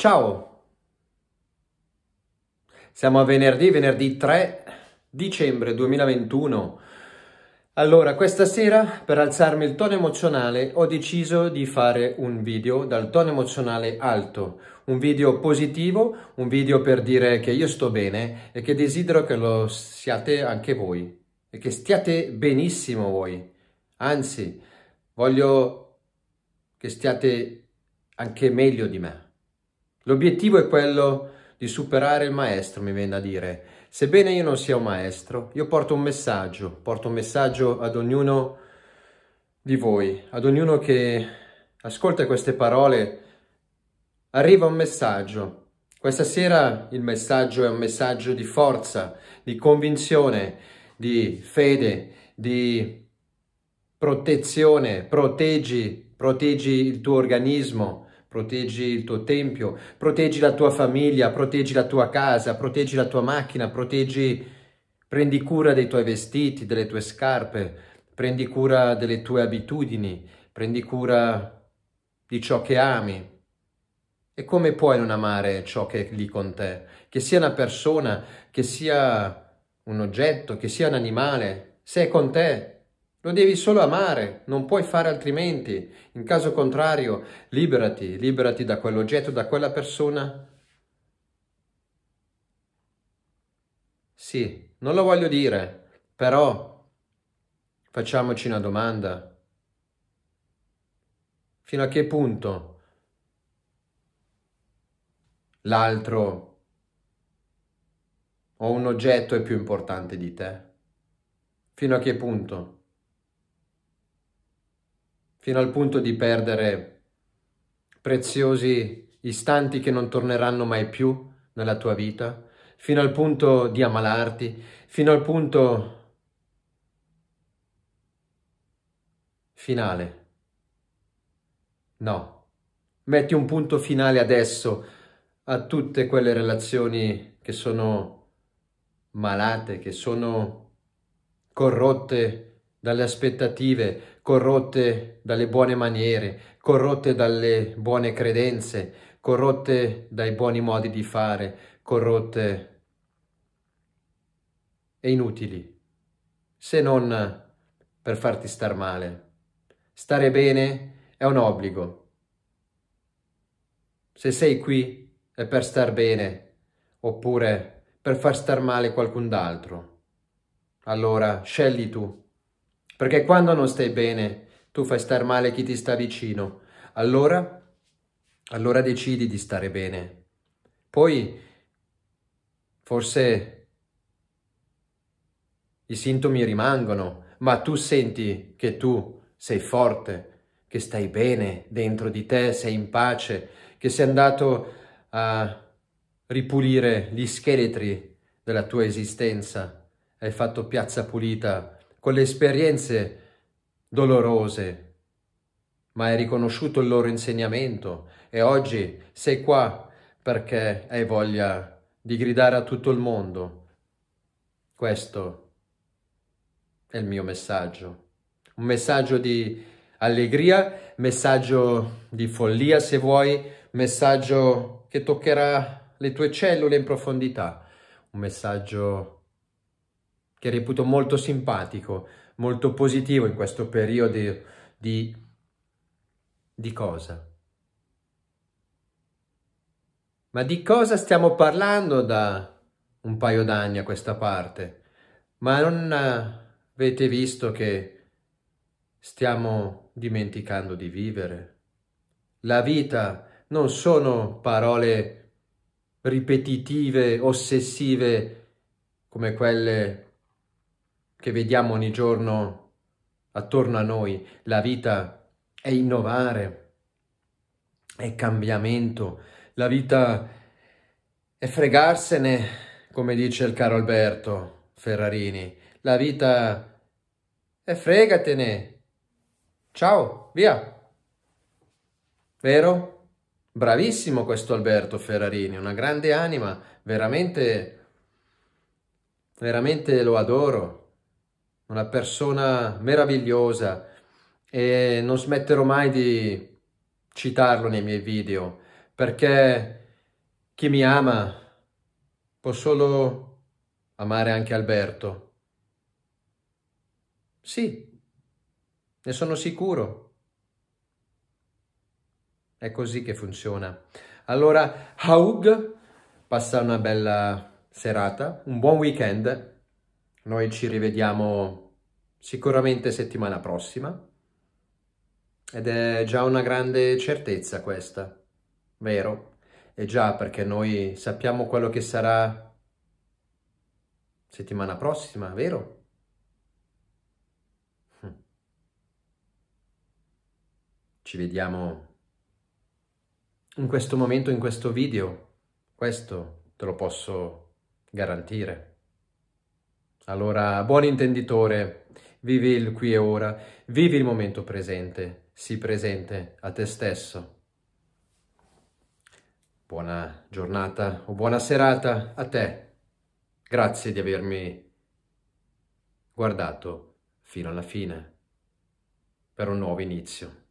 Ciao! Siamo a venerdì, venerdì 3 dicembre 2021. Allora, questa sera per alzarmi il tono emozionale ho deciso di fare un video dal tono emozionale alto, un video positivo, un video per dire che io sto bene e che desidero che lo siate anche voi e che stiate benissimo voi. Anzi, voglio che stiate anche meglio di me. L'obiettivo è quello di superare il maestro, mi viene da dire. Sebbene io non sia un maestro, io porto un messaggio, porto un messaggio ad ognuno di voi, ad ognuno che ascolta queste parole, arriva un messaggio. Questa sera il messaggio è un messaggio di forza, di convinzione, di fede, di protezione, proteggi, proteggi il tuo organismo, proteggi il tuo tempio, proteggi la tua famiglia, proteggi la tua casa, proteggi la tua macchina, proteggi, prendi cura dei tuoi vestiti, delle tue scarpe, prendi cura delle tue abitudini, prendi cura di ciò che ami. E come puoi non amare ciò che è lì con te? Che sia una persona, che sia un oggetto, che sia un animale, se è con te lo devi solo amare, non puoi fare altrimenti. In caso contrario, liberati, liberati da quell'oggetto, da quella persona. Sì, non lo voglio dire, però facciamoci una domanda. Fino a che punto l'altro o un oggetto è più importante di te? Fino a che punto? fino al punto di perdere preziosi istanti che non torneranno mai più nella tua vita, fino al punto di ammalarti, fino al punto finale. No, metti un punto finale adesso a tutte quelle relazioni che sono malate, che sono corrotte, dalle aspettative, corrotte dalle buone maniere, corrotte dalle buone credenze, corrotte dai buoni modi di fare, corrotte e inutili, se non per farti star male. Stare bene è un obbligo. Se sei qui è per star bene, oppure per far star male qualcun d'altro. Allora scegli tu. Perché quando non stai bene, tu fai star male chi ti sta vicino. Allora, allora decidi di stare bene. Poi, forse i sintomi rimangono, ma tu senti che tu sei forte, che stai bene dentro di te, sei in pace, che sei andato a ripulire gli scheletri della tua esistenza, hai fatto piazza pulita con le esperienze dolorose, ma hai riconosciuto il loro insegnamento e oggi sei qua perché hai voglia di gridare a tutto il mondo. Questo è il mio messaggio, un messaggio di allegria, messaggio di follia se vuoi, messaggio che toccherà le tue cellule in profondità, un messaggio che reputo molto simpatico, molto positivo in questo periodo di, di cosa? Ma di cosa stiamo parlando da un paio d'anni a questa parte? Ma non eh, avete visto che stiamo dimenticando di vivere? La vita non sono parole ripetitive, ossessive come quelle che vediamo ogni giorno attorno a noi. La vita è innovare, è cambiamento, la vita è fregarsene, come dice il caro Alberto Ferrarini. La vita è fregatene. Ciao, via. Vero? Bravissimo questo Alberto Ferrarini, una grande anima, veramente, veramente lo adoro una persona meravigliosa e non smetterò mai di citarlo nei miei video perché chi mi ama può solo amare anche Alberto. Sì, ne sono sicuro. È così che funziona. Allora, Haug, passa una bella serata, un buon weekend noi ci rivediamo sicuramente settimana prossima ed è già una grande certezza questa, vero? È già perché noi sappiamo quello che sarà settimana prossima, vero? Hm. Ci vediamo in questo momento, in questo video, questo te lo posso garantire. Allora, buon intenditore, vivi il qui e ora, vivi il momento presente, sii presente a te stesso. Buona giornata o buona serata a te. Grazie di avermi guardato fino alla fine per un nuovo inizio.